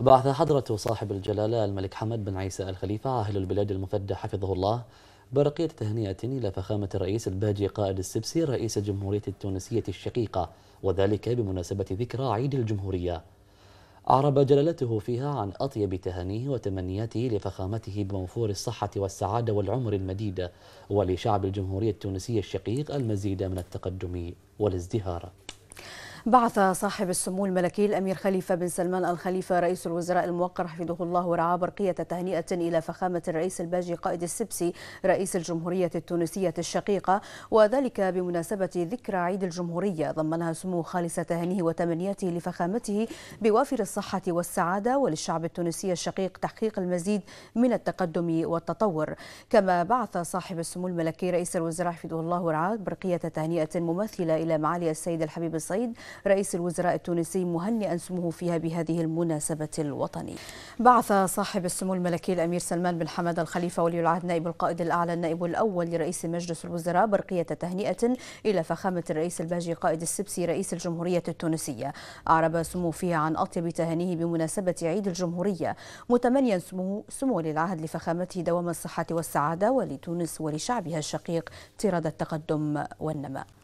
بعث حضرة صاحب الجلالة الملك حمد بن عيسى الخليفة عاهل البلاد المفدى حفظه الله برقية تهنئة إلى فخامة الرئيس الباجي قائد السبسي رئيس الجمهورية التونسية الشقيقة وذلك بمناسبة ذكرى عيد الجمهورية أعرب جلالته فيها عن أطيب تهانيه وتمنياته لفخامته بموفور الصحة والسعادة والعمر المديد ولشعب الجمهورية التونسية الشقيق المزيد من التقدم والازدهار بعث صاحب السمو الملكي الأمير خليفة بن سلمان الخليفة رئيس الوزراء الموقر حفظه الله ورعاه برقية تهنئة إلى فخامة الرئيس الباجي قائد السبسي رئيس الجمهورية التونسية الشقيقة وذلك بمناسبة ذكرى عيد الجمهورية ضمنها سمو خالص تهنيه وتمنياته لفخامته بوافر الصحة والسعادة وللشعب التونسي الشقيق تحقيق المزيد من التقدم والتطور كما بعث صاحب السمو الملكي رئيس الوزراء حفظه الله ورعاه برقية تهنئة مماثلة إلى معالي السيد الحبيب الصيد رئيس الوزراء التونسي مهنئا سموه فيها بهذه المناسبة الوطنية بعث صاحب السمو الملكي الأمير سلمان بن حمد الخليفة ولي العهد نائب القائد الأعلى النائب الأول لرئيس مجلس الوزراء برقية تهنئة إلى فخامة الرئيس الباجي قائد السبسي رئيس الجمهورية التونسية أعرب سمو فيها عن أطيب تهانيه بمناسبة عيد الجمهورية متمنيا سمو سمو ولي العهد لفخامته دوام الصحة والسعادة ولتونس ولشعبها الشقيق طراد التقدم والنماء